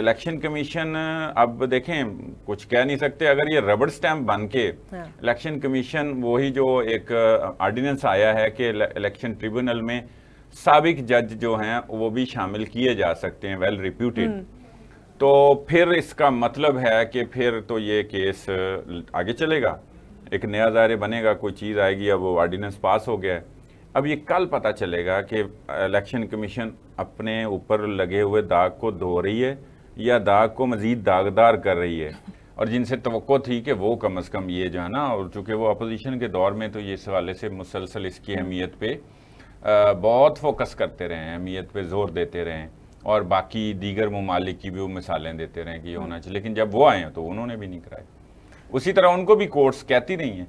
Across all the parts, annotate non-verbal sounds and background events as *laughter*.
Election commission अब देखें कुछ कह नहीं सकते अगर ये रबड़ स्टैम्प बन के हाँ। इलेक्शन कमीशन वही जो एक ऑर्डिनेंस आया है कि इलेक्शन ट्रिब्यूनल में सबक जज जो हैं वो भी शामिल किए जा सकते हैं वेल रिप्यूटेड हम्म। तो फिर इसका मतलब है कि फिर तो ये केस आगे चलेगा एक नया दायरे बनेगा कोई चीज़ आएगी अब वो ऑर्डिनेंस पास हो गया है अब ये कल पता चलेगा कि इलेक्शन कमीशन अपने ऊपर लगे हुए दाग को धो रही है या दाग को मज़ीद दागदार कर रही है और जिनसे तो थी कि वो कम अज़ कम ये जो है ना और चूँकि वो अपोजिशन के दौर में तो ये इस हवाले से मुसलसल इसकी अहमियत पर बहुत फोकस करते रहे हैं अहमियत पर ज़ोर देते रहें और बाकी दीगर ममालिक की भी वो मिसालें देते रहें कि ये होना चाहिए लेकिन जब वो आए हैं तो उन्होंने भी नहीं कराए उसी तरह उनको भी कोर्ट्स कहती रही हैं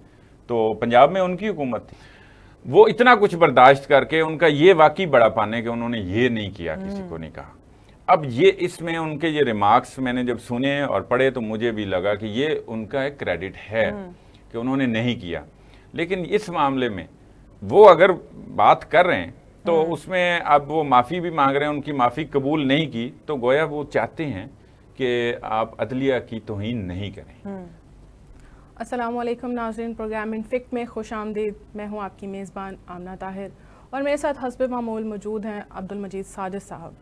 तो पंजाब में उनकी हुकूमत थी वो इतना कुछ बर्दाश्त करके उनका ये वाकई बड़ा पाने कि उन्होंने ये नहीं किया किसी को हम्म। नहीं कहा अब ये इसमें उनके ये रिमार्क्स मैंने जब सुने और पढ़े तो मुझे भी लगा कि ये उनका एक क्रेडिट है हम्म। कि उन्होंने नहीं किया लेकिन इस मामले में वो अगर बात कर रहे हैं तो हम्म। उसमें अब वो माफ़ी भी मांग रहे हैं उनकी माफ़ी कबूल नहीं की तो गोया वो चाहते हैं कि आप अदलिया की तोहन नहीं करें हम्म। असलम नाजरन प्रोग्राम इनफिक्ट में खुश आमदीद मैं हूँ आपकी मेज़बान आमना ताहिर और मेरे साथ हसब मामूल मौजूद हैं अब्दुल मजीद साजिद साहब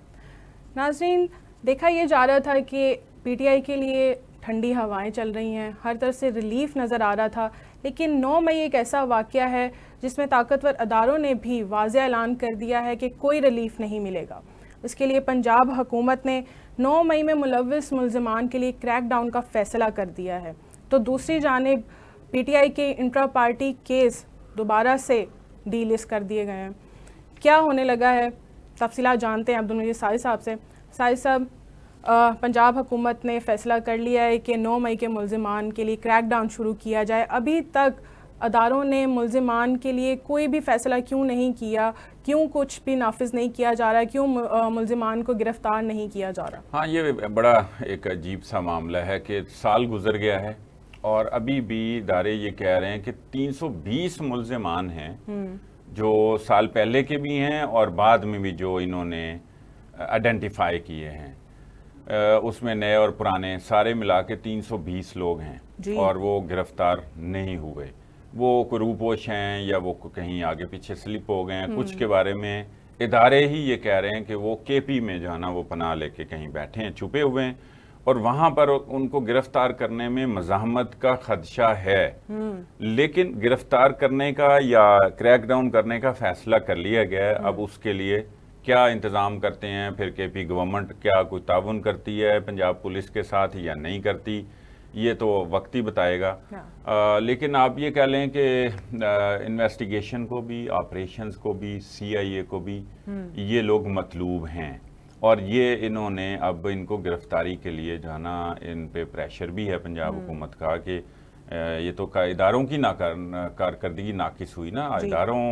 नाजरीन देखा ये जा रहा था कि पीटीआई के लिए ठंडी हवाएं चल रही हैं हर तरफ से रिलीफ नज़र आ रहा था लेकिन 9 मई एक ऐसा वाक़ है जिसमें ताकतवर अदारों ने भी वाज ऐलान कर दिया है कि कोई रिलीफ नहीं मिलेगा उसके लिए पंजाब हुकूमत ने 9 मई में मुलविस मुलजमान के लिए क्रैक डाउन का फैसला कर दिया है तो दूसरी जानब आई के इंट्रा पार्टी केस दोबारा से डीलिस्ट कर दिए गए हैं क्या होने लगा है तफसीला जानते हैं अब्दुलनजीद साहिद साहब से साहिद साहब पंजाब हुकूमत ने फैसला कर लिया है कि नौ मई के मुलजमान के लिए क्रैक डाउन शुरू किया जाए अभी तक अदारों ने मुलजमान के लिए कोई भी फ़ैसला क्यों नहीं किया क्यों कुछ भी नाफिज नहीं किया जा रहा है क्यों मुलजमान को गिरफ़्तार नहीं किया जा रहा हाँ ये बड़ा एक अजीब सा मामला है कि साल गुजर गया है और अभी भी इदारे ये कह रहे हैं कि 320 मुलजमान हैं हम्म। जो साल पहले के भी हैं और बाद में भी जो इन्होंने आइडेंटिफाई किए हैं उसमें नए और पुराने सारे मिला के तीन लोग हैं और वो गिरफ्तार नहीं हुए वो कुरूपोश हैं या वो कहीं आगे पीछे स्लिप हो गए हैं कुछ हम्म। के बारे में इदारे ही ये कह रहे हैं कि वो केपी में जो है ना वो पनाह लेके कहीं बैठे हैं छुपे हुए हैं और वहाँ पर उनको गिरफ्तार करने में मजामत का खदशा है हम्म। लेकिन गिरफ्तार करने का या क्रैकडाउन करने का फैसला कर लिया गया है अब हम्म। उसके लिए क्या इंतज़ाम करते हैं फिर के पी गवर्नमेंट क्या कोई ताउन करती है पंजाब पुलिस के साथ या नहीं करती ये तो वक्त ही बताएगा हाँ। आ, लेकिन आप ये कह लें कि इन्वेस्टिगेशन को भी ऑपरेशंस को भी सीआईए को भी हम्म। ये लोग मतलूब हैं और ये इन्होंने अब इनको गिरफ्तारी के लिए जाना इन पे प्रेशर भी है पंजाब हम्म। हुकूमत का कि ये तो का इदारों की ना कारकर्दगी नाकिस हुई ना इदारों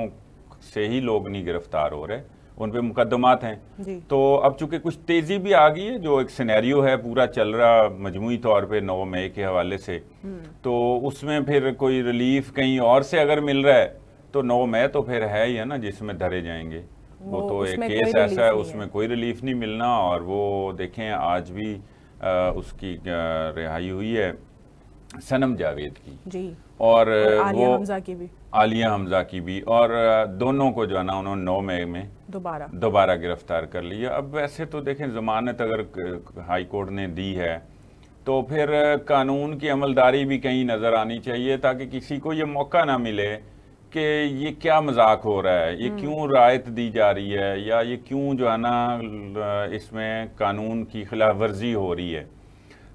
से ही लोग नहीं गिरफ्तार हो रहे उन पे मुकदमात हैं तो अब चूंकि कुछ तेज़ी भी आ गई है जो एक सिनेरियो है पूरा चल रहा मजमू तौर पे नौ मई के हवाले से हम्म। तो उसमें फिर कोई रिलीफ कहीं और से अगर मिल रहा है तो नौ मई तो फिर है ही है ना जिसमें धरे जाएंगे वो तो एक केस ऐसा है उसमें कोई रिलीफ नहीं मिलना और वो देखें आज भी आ, उसकी रिहाई हुई है सनम जावेद की जी और, और वो हमजा की भी आलिया हमजा की भी और दोनों को जो है ना उन्होंने नौ मई में दोबारा दोबारा गिरफ्तार कर लिया अब वैसे तो देखें ज़मानत अगर हाई कोर्ट ने दी है तो फिर कानून की अमलदारी भी कहीं नज़र आनी चाहिए ताकि किसी को ये मौका ना मिले कि ये क्या मजाक हो रहा है ये हम्म। क्यों रायत दी जा रही है या ये क्यों जो है ना इसमें कानून की खिलाफ वर्जी हो रही है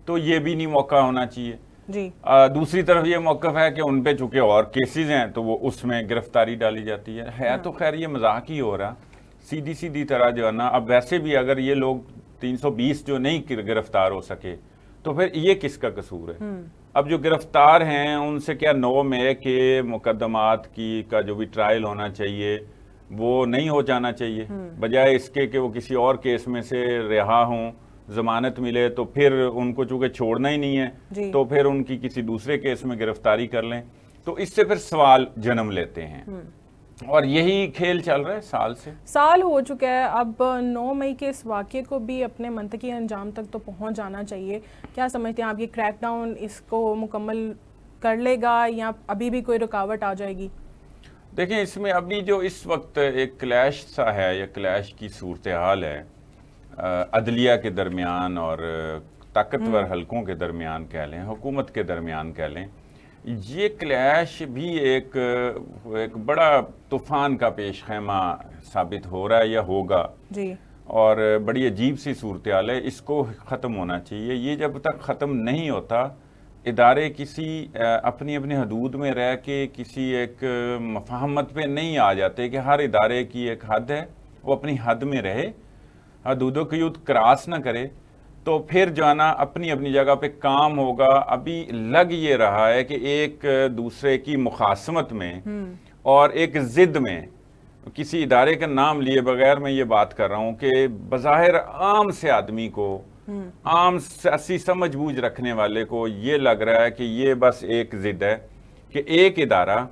तो ये भी नहीं मौका होना चाहिए जी आ, दूसरी तरफ ये मौक़ है कि उन पे चूंकि और केसेस हैं तो वो उसमें गिरफ्तारी डाली जाती है है हाँ। तो खैर ये मजाक ही हो रहा सीधी सीधी तरह जो है ना अब वैसे भी अगर ये लोग 320 जो नहीं गिरफ्तार हो सके तो फिर ये किसका कसूर है हम्म। अब जो गिरफ्तार हैं उनसे क्या नौ में के मुकदमात की का जो भी ट्रायल होना चाहिए वो नहीं हो जाना चाहिए हम्म। बजाय इसके कि वो किसी और केस में से रिहा हों जमानत मिले तो फिर उनको चूंकि छोड़ना ही नहीं है तो फिर उनकी किसी दूसरे केस में गिरफ्तारी कर लें तो इससे फिर सवाल जन्म लेते हैं हम्म। और यही खेल चल रहा है साल से साल हो चुका है अब 9 मई के इस वाक्य को भी अपने मंतकी अंजाम तक तो पहुंच जाना चाहिए क्या समझते हैं आप ये क्रैकडाउन इसको मुकम्मल कर लेगा या अभी भी कोई रुकावट आ जाएगी देखिए इसमें अभी जो इस वक्त एक क्लैश सा है या क्लैश की सूरत हाल है अदलिया के दरमियान और ताकतवर हम्म। हलकों के दरमियान कह लें हुकूमत के दरमियान कह लें ये क्लैश भी एक एक बड़ा तूफान का पेश खेमा साबित हो रहा है या होगा जी और बड़ी अजीब सी सूरत हाल है इसको ख़त्म होना चाहिए ये जब तक ख़त्म नहीं होता इदारे किसी अपनी अपनी हदूद में रह के किसी एक मफाहमत पे नहीं आ जाते कि हर इदारे की एक हद है वो अपनी हद में रहे हदूदों की युद्ध क्रास ना करे तो फिर जाना अपनी अपनी जगह पे काम होगा अभी लग ये रहा है कि एक दूसरे की मुखासमत में हम्म। और एक ज़िद में किसी इदारे का नाम लिए बगैर मैं ये बात कर रहा हूँ कि बाहर आम से आदमी को हम्म। आम सियासी समझ बूझ रखने वाले को ये लग रहा है कि ये बस एक ज़िद है कि एक इदारा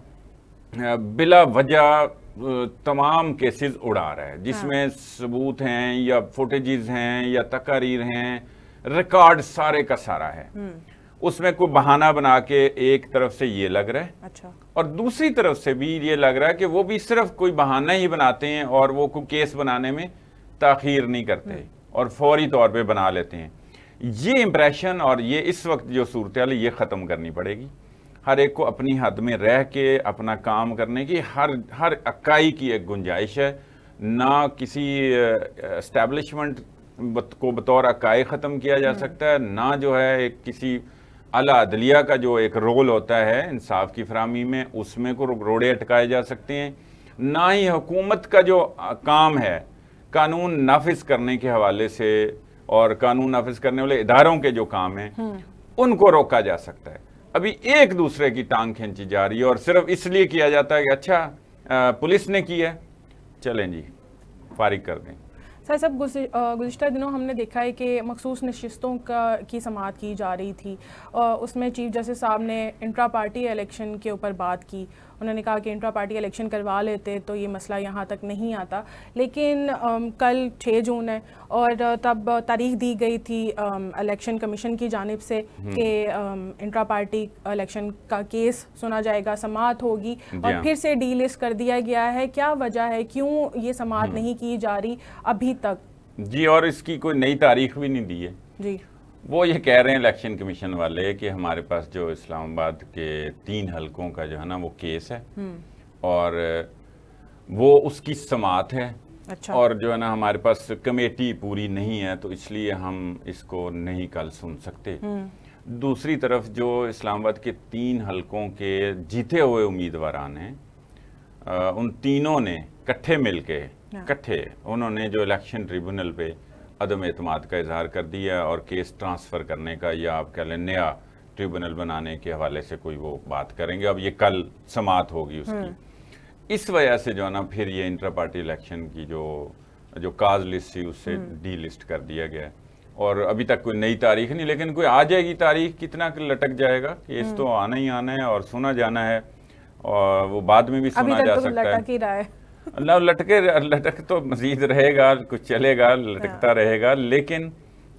बिला वजह तमाम केसेस उड़ा रहा है जिसमें हाँ। सबूत हैं या फुटेजेस हैं या तकारीर हैं रिकॉर्ड सारे का सारा है हम्म। उसमें कोई बहाना बना के एक तरफ से ये लग रहा है अच्छा और दूसरी तरफ से भी ये लग रहा है कि वो भी सिर्फ कोई बहाना ही बनाते हैं और वो कोई केस बनाने में तखीर नहीं करते हम्म। और फौरी तौर पर बना लेते हैं ये इम्प्रेशन और ये इस वक्त जो सूरत ये ख़त्म करनी पड़ेगी हर एक को अपनी हद में रह के अपना काम करने की हर हर इकाई की एक गुंजाइश है ना किसी इस्टेब्लिशमेंट को बतौर अकाई ख़त्म किया जा हम्म। सकता है ना जो है एक किसी अला अदलिया का जो एक रोल होता है इंसाफ की फरहमी में उसमें को रोड़े अटकाए जा सकते हैं ना ही हुकूमत का जो काम है कानून नाफिज करने के हवाले से और कानून नाफिज करने वाले इदारों के जो काम हैं हम्म। उनको रोका जा सकता है अभी एक दूसरे की टांग खींची जा रही है और सिर्फ इसलिए किया जाता है कि अच्छा पुलिस ने किया चलें जी फारिग कर दें सर सब गुज्तर दिनों हमने देखा है कि मखसूस नशस्तों का की समात की जा रही थी उसमें चीफ जस्टिस साहब ने इंट्रा पार्टी इलेक्शन के ऊपर बात की उन्होंने कहा कि इंट्रा पार्टी इलेक्शन करवा लेते तो ये मसला यहाँ तक नहीं आता लेकिन आम, कल 6 जून है और तब तारीख दी गई थी इलेक्शन कमीशन की जानब से हम्म। कि इंट्रा पार्टी इलेक्शन का केस सुना जाएगा समात होगी और हाँ। फिर से डीलिस्ट कर दिया गया है क्या वजह है क्यों ये समात हम्म। नहीं की जा रही अभी तक जी और इसकी कोई नई तारीख भी नहीं दी है जी वो ये कह रहे हैं इलेक्शन कमीशन वाले कि हमारे पास जो इस्लामाबाद के तीन हलकों का जो है ना वो केस है हम्म। और वो उसकी समात है अच्छा। और जो है ना हमारे पास कमेटी पूरी नहीं है तो इसलिए हम इसको नहीं कल सुन सकते हम्म। दूसरी तरफ जो इस्लामाबाद के तीन हलकों के जीते हुए उम्मीदवार हैं उन तीनों ने इकट्ठे मिलके हाँ। इकट्ठे उन्होंने जो इलेक्शन ट्रिब्यूनल पे अदम अतमाद का इजहार कर दिया और केस ट्रांसफ़र करने का या आप कह लें नया ट्रिब्यूनल बनाने के हवाले से कोई वो बात करेंगे अब ये कल समात होगी उसकी हाँ। इस वजह से जो है ना फिर ये इंटर पार्टी इलेक्शन की जो जो काज लिस्ट थी उससे डी हाँ। लिस्ट कर दिया गया है और अभी तक कोई नई तारीख नहीं लेकिन कोई आ जाएगी तारीख कितना लटक जाएगा केस तो आना ही आना है और सुना जाना है और वो बाद में भी सुना जा तो सकता है अल्लाह लटके लटक तो मजीद रहेगा कुछ चलेगा लटकता हाँ। रहेगा लेकिन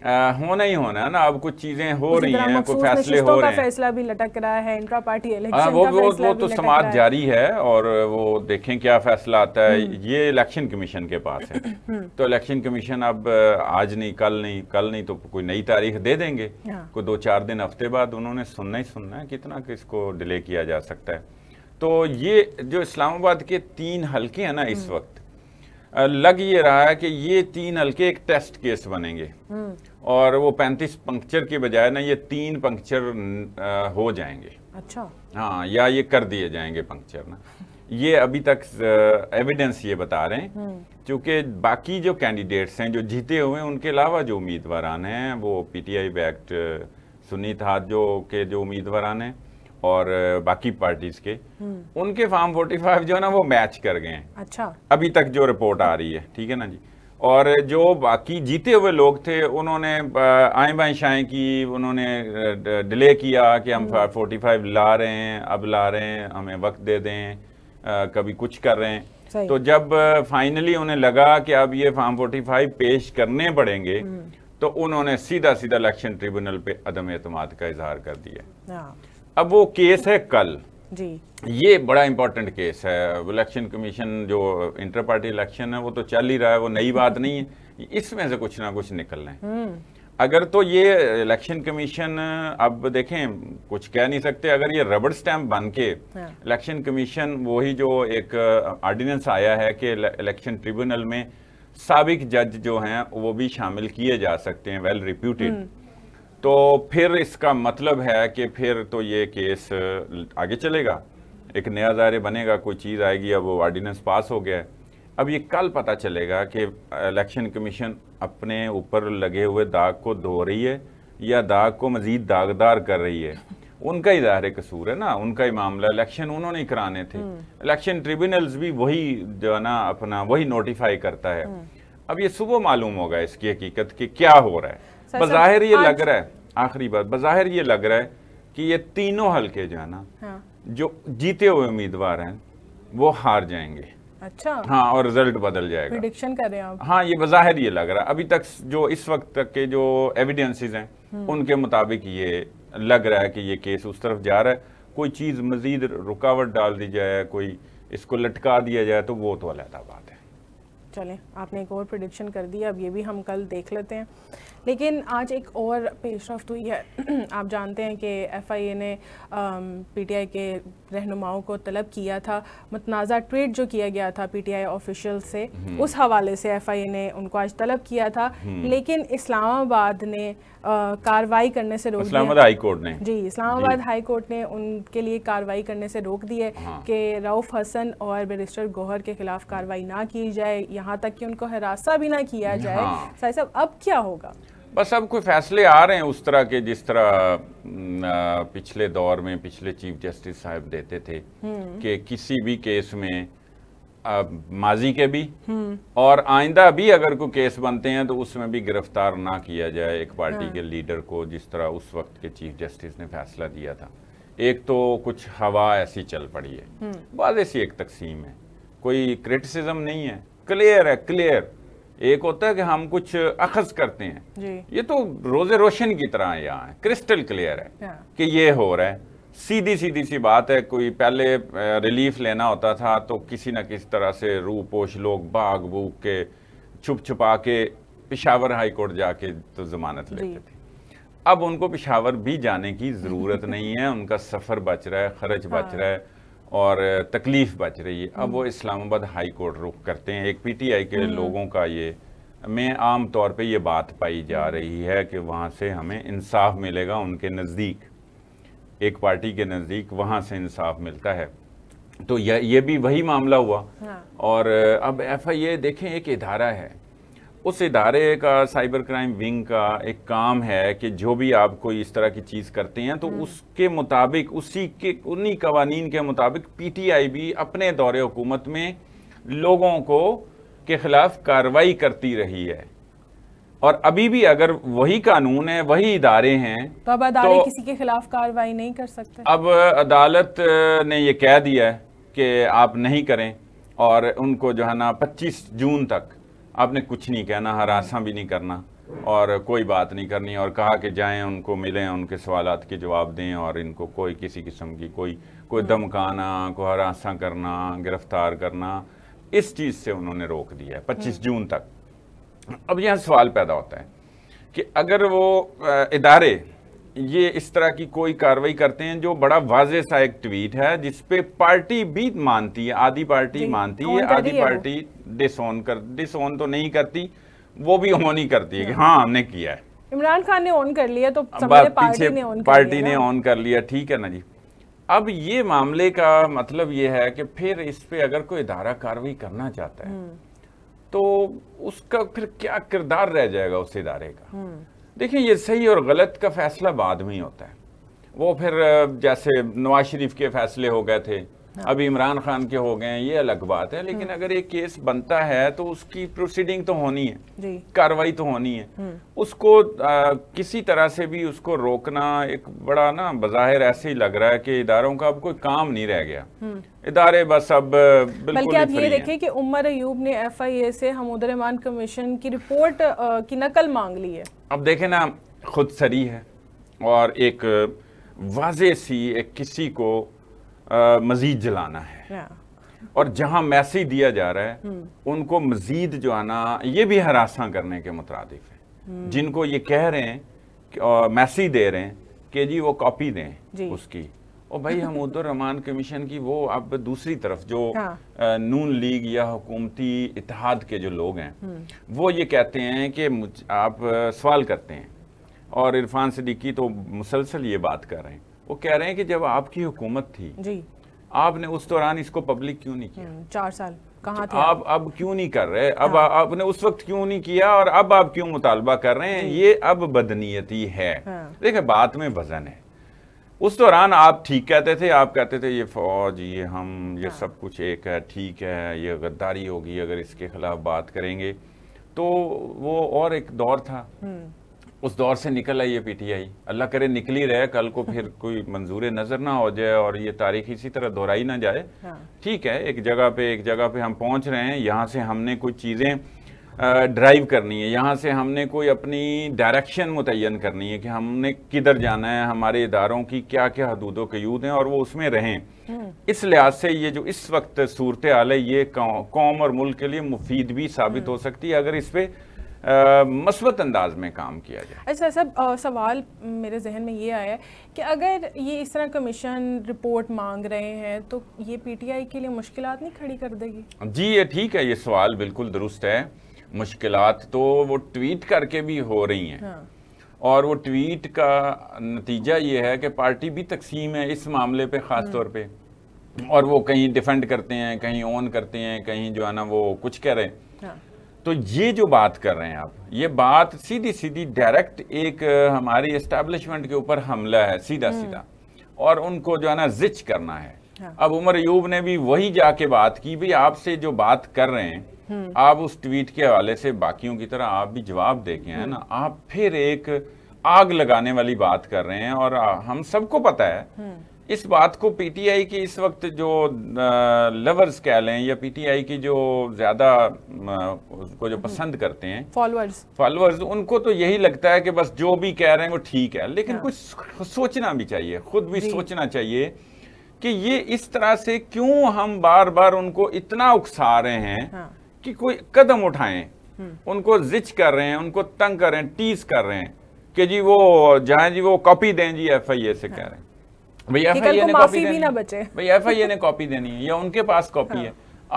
होना ही होना ना अब कुछ चीजें हो रही हैं कुछ फैसले तो हो रहे हैं फैसला भी लटक रहा है इनका पार्टी हाँ, इलेक्शन वो, का वो, वो तो समाज जारी है और वो देखें क्या फैसला आता है हम्म। ये इलेक्शन कमीशन के पास है *clears throat* हम्म। तो इलेक्शन कमीशन अब आज नहीं कल नहीं कल नहीं तो कोई नई तारीख दे देंगे हाँ। कोई दो चार दिन हफ्ते बाद उन्होंने सुनना ही सुनना है कितना किसको डिले किया जा सकता है तो ये जो इस्लामाबाद के तीन हलके हैं ना इस हम्म। वक्त लग ये रहा है कि ये तीन हल्के एक टेस्ट केस बनेंगे हम्म। और वो पैंतीस पंक्चर के बजाय ना ये तीन पंक्चर हो जाएंगे अच्छा हाँ या ये कर दिए जाएंगे पंक्चर ना ये अभी तक एविडेंस ये बता रहे हैं हम्म। क्योंकि बाकी जो कैंडिडेट्स हैं जो जीते हुए हैं उनके अलावा जो उम्मीदवार हैं वो पीटीआई बैक्ट सुनीत हाथ जो के जो उम्मीदवार हैं और बाकी पार्टीज के हम्म। उनके फार्म फाइव जो है ना वो मैच कर गए हैं अच्छा अभी तक जो रिपोर्ट आ रही है ठीक है ना जी और जो बाकी जीते हुए लोग थे उन्होंने आए बाएं शाएँ की उन्होंने डिले किया कि हम फोर्टी हम्म। फाइव ला रहे हैं अब ला रहे हैं हमें वक्त दे दें आ, कभी कुछ कर रहे हैं तो जब फाइनली उन्हें लगा कि अब ये फार्म फाइव पेश करने पड़ेंगे हम्म। तो उन्होंने सीधा सीधा इलेक्शन ट्रिब्यूनल पे अदम अतमाद का इजहार कर दिया हाँ। अब वो केस है कल जी ये बड़ा इंपॉर्टेंट केस है इलेक्शन कमीशन जो इंटर पार्टी इलेक्शन है वो तो चल ही रहा है वो नई बात नहीं है इसमें से कुछ ना कुछ निकलना है हम्म। अगर तो ये इलेक्शन कमीशन अब देखें कुछ कह नहीं सकते अगर ये रबड़ स्टैम्प बन के इलेक्शन हाँ। कमीशन वही जो एक ऑर्डिनेंस आया है कि इलेक्शन ट्रिब्यूनल में सबक जज जो हैं वो भी शामिल किए जा सकते हैं वेल रिप्यूटेड तो फिर इसका मतलब है कि फिर तो ये केस आगे चलेगा एक नया दायरे बनेगा कोई चीज़ आएगी अब वो पास हो गया है अब ये कल पता चलेगा कि इलेक्शन कमीशन अपने ऊपर लगे हुए दाग को धो रही है या दाग को मज़ीद दागदार कर रही है उनका ही दायरे कसूर है ना उनका ही मामला इलेक्शन उन्होंने ही कराने थे इलेक्शन हम्म। ट्रिब्यूनल्स भी वही जो है ना अपना वही नोटिफाई करता है हम्म। अब ये सुबह मालूम होगा इसकी हकीकत कि क्या हो रहा है बज़ाहिर ये लग रहा है आखिरी बात बज़ाहिर ये लग रहा है कि ये तीनों हल्के जाना हाँ। जो जीते हुए उम्मीदवार हैं वो हार जाएंगे अच्छा हाँ और रिजल्ट बदल जाएगा प्रिडिक्शन कर रहे हैं आप हाँ ये बज़ाहिर ये लग रहा है अभी तक जो इस वक्त तक के जो एविडेंसेस हैं हम्म। उनके मुताबिक ये लग रहा है कि ये केस उस तरफ जा रहा है कोई चीज़ मज़ीद रुकावट डाल दी जाए कोई इसको लटका दिया जाए तो वो तो अलहदा बात है चले आपने एक और प्रडिक्शन कर दिया अब ये भी हम कल देख लेते हैं लेकिन आज एक और रफ्त हुई है *clears throat* आप जानते हैं कि एफ आई ए ने पी टी आई के रहनुमाओं को तलब किया था मतनाज़ा ट्वीट जो किया गया था पी टी आई ऑफिशल से हम्म। उस हवाले से एफ आई ए ने उनको आज तलब किया था हम्म। लेकिन इस्लामाबाद ने कार्रवाई करने से रोक इस्लामाबाद हाई कोर्ट ने जी इस्लामाबाद हाई कोर्ट ने उनके लिए कार्रवाई करने से रोक दी है हाँ। कि रऊफ हसन और बैरिस्टर गोहर के खिलाफ कार्रवाई ना की जाए यहाँ तक कि उनको हरासा भी ना किया हाँ। जाए हाँ। साहब अब क्या होगा बस अब कोई फैसले आ रहे हैं उस तरह के जिस तरह पिछले दौर में पिछले चीफ जस्टिस साहब देते थे हम्म। कि किसी भी केस में माजी के भी हम्म। और आइंदा भी अगर कोई केस बनते हैं तो उसमें भी गिरफ्तार ना किया जाए एक पार्टी हाँ। के लीडर को जिस तरह उस वक्त के चीफ जस्टिस ने फैसला दिया था एक तो कुछ हवा ऐसी चल पड़ी है बाद हम्म। ऐसी एक तकसीम है कोई क्रिटिसिज्म नहीं है क्लियर है क्लियर एक होता है कि हम कुछ अखज करते हैं ये तो रोज़े रोशन की तरह है यहाँ क्रिस्टल क्लियर है हाँ। कि ये हो रहा है सीधी सीधी सी बात है कोई पहले रिलीफ लेना होता था तो किसी ना किसी तरह से रूपोश लोग भाग भूग के छुप छुपा के पिशावर हाई कोर्ट जाके तो जमानत लेते थे अब उनको पिशावर भी जाने की ज़रूरत नहीं है उनका सफ़र बच रहा है खर्च हाँ। बच रहा है और तकलीफ़ बच रही है अब वो हम्म। इस्लामाबाद हाई कोर्ट रुख करते हैं एक पीटीआई के हम्म। लोगों का ये में आम तौर पे ये बात पाई जा हम्म। रही है कि वहाँ से हमें इंसाफ मिलेगा उनके नज़दीक एक पार्टी के नज़दीक वहाँ से इंसाफ मिलता है तो ये भी वही मामला हुआ हाँ। और अब एफ आई ए देखें एक इधारा है उस इदारे का साइबर क्राइम विंग का एक काम है कि जो भी आप कोई इस तरह की चीज़ करते हैं तो हम्म। उसके मुताबिक उसी के उन्हीं कवानीन के मुताबिक पीटीआई भी अपने दौरे हुकूमत में लोगों को के ख़िलाफ़ कार्रवाई करती रही है और अभी भी अगर वही कानून है वही इदारे हैं तो अब अदालत तो, किसी के खिलाफ कार्रवाई नहीं कर सकते अब अदालत ने ये कह दिया है कि आप नहीं करें और उनको जो है ना 25 जून तक आपने कुछ नहीं कहना हरासा भी नहीं करना और कोई बात नहीं करनी और कहा कि जाएं उनको मिलें उनके सवाल के जवाब दें और इनको कोई किसी किस्म की कोई कोई हम्म। धमकाना कोई हरासा करना गिरफ्तार करना इस चीज़ से उन्होंने रोक दिया है पच्चीस हम्म। जून तक अब यह सवाल पैदा होता है कि अगर वो इदारे ये इस तरह की कोई कार्रवाई करते हैं जो बड़ा वाजे सा एक ट्वीट है जिसपे पार्टी भी मानती है आधी पार्टी मानती है आधी पार्टी डिसोन कर डिसोन तो नहीं करती वो भी ऑन ही करती है कि हाँ हमने किया है इमरान खान ने ऑन कर लिया तो पार्टी ने पार्टी ने ऑन कर लिया ठीक है ना जी अब ये मामले का मतलब ये है कि फिर इस पे अगर कोई इदारा कार्रवाई करना चाहता है हम्म। तो उसका फिर क्या किरदार रह जाएगा उस इदारे का हम्म। देखिए ये सही और गलत का फैसला बाद में ही होता है वो फिर जैसे नवाज शरीफ के फैसले हो गए थे हाँ। अभी इमरान खान के हो गए हैं ये अलग बात है लेकिन हाँ। अगर ये केस बनता है तो उसकी प्रोसीडिंग तो होनी है कार्रवाई तो होनी है हम्म। उसको आ, किसी तरह से भी उसको रोकना एक बड़ा ना बज़ाहिर ऐसे ही लग रहा है कि इदारों का अब कोई काम नहीं रह गया हम्म। इदारे बस अब बल्कि आप ये देखें कि उमर अयूब ने एफ आई ए से हम उदरमान कमीशन की रिपोर्ट की नकल मांग ली है अब देखें ना खुद सरी है और एक वाज सी एक किसी को आ, मजीद जलाना है और जहाँ मैसेज दिया जा रहा है हम्म। उनको मजीद जो आना ये भी हरासा करने के मुतरदफ है हम्म। जिनको ये कह रहे हैं मैसेज दे रहे हैं कि जी वो कॉपी दें उसकी और भाई उधर रमान कमीशन की वो अब दूसरी तरफ जो हाँ। नून लीग या हुकूमती इतिहाद के जो लोग हैं हम्म। वो ये कहते हैं कि आप सवाल करते हैं और इरफान सिद्दीकी तो मुसलसल ये बात कर रहे हैं वो कह रहे हैं कि जब आपकी हुकूमत थी जी आपने उस दौरान इसको पब्लिक क्यों नहीं किया हम्म, चार साल कहाँ तो थे आप अब क्यों नहीं कर रहे अब हाँ। आपने उस वक्त क्यों नहीं किया और अब आप क्यों मुतालबा कर रहे हैं ये अब बदनीयती है हाँ। बात में वजन है उस दौरान आप ठीक कहते थे आप कहते थे ये फौज ये हम ये हाँ। सब कुछ एक है ठीक है ये गद्दारी होगी अगर इसके खिलाफ बात करेंगे तो वो और एक दौर था हम्म। उस दौर से निकल आई ये पीटीआई अल्लाह करे निकल ही रहे कल को फिर *laughs* कोई मंजूर नज़र ना हो जाए और ये तारीख इसी तरह दोहराई ना जाए हाँ। ठीक हाँ। है एक जगह पे एक जगह पे हम पहुंच रहे हैं यहाँ से हमने कुछ चीज़ें ड्राइव करनी है यहाँ से हमने कोई अपनी डायरेक्शन मुतन करनी है कि हमने किधर जाना है हमारे इदारों की क्या क्या हदूद यूद हैं और वो उसमें रहें हम्म। इस लिहाज से ये जो इस वक्त सूरत आल है ये कौम और मुल्क के लिए मुफीद भी साबित हो हम्म। सकती है अगर इस पर मस्बत अंदाज में काम किया जाए अच्छा सब आ, सवाल मेरे जहन में ये आया कि अगर ये इस तरह कमीशन रिपोर्ट मांग रहे हैं तो ये पीटीआई के लिए मुश्किल नहीं खड़ी कर देगी जी ये ठीक है ये सवाल बिल्कुल दुरुस्त है मुश्किल तो वो ट्वीट करके भी हो रही हैं हाँ। और वो ट्वीट का नतीजा ये है कि पार्टी भी तकसीम है इस मामले पे ख़ास हाँ। तौर पे और वो कहीं डिफेंड करते हैं कहीं ऑन करते हैं कहीं जो है ना वो कुछ कह रहे हैं हाँ। तो ये जो बात कर रहे हैं आप ये बात सीधी सीधी डायरेक्ट एक हमारी इस्टेब्लिशमेंट के ऊपर हमला है सीधा सीधा हम्म। और उनको जो है ना जिच करना है अच्छा अब उमर अयूब ने भी वही जाके बात की भी आपसे जो बात कर रहे हैं हम्म। आप उस ट्वीट के हवाले से बाकियों की तरह आप भी जवाब दे के हैं ना हम्म। आप फिर एक आग लगाने वाली बात कर रहे हैं और हम सबको पता है हम्म। इस बात को पीटीआई की इस वक्त जो लवर्स कह लें या पीटीआई की जो ज्यादा उसको जो पसंद करते हैं फॉलोअर्स फॉलोअर्स उनको तो यही लगता है कि बस जो भी कह रहे हैं वो ठीक है लेकिन हाँ। कुछ सोचना भी चाहिए खुद भी सोचना चाहिए कि ये इस तरह से क्यों हम बार बार उनको इतना उकसा रहे हैं हाँ। कि कोई कदम उठाएं हम्म। उनको जिच कर रहे हैं उनको तंग कर रहे हैं टीस कर रहे हैं कि जी वो जहां जी वो कॉपी दें जी एफ आई ए से हाँ। कह रहे हैं भाई एफ आई ए ने कॉपी देनी भाई एफ आई ए ने कॉपी देनी है या उनके पास कॉपी हाँ। है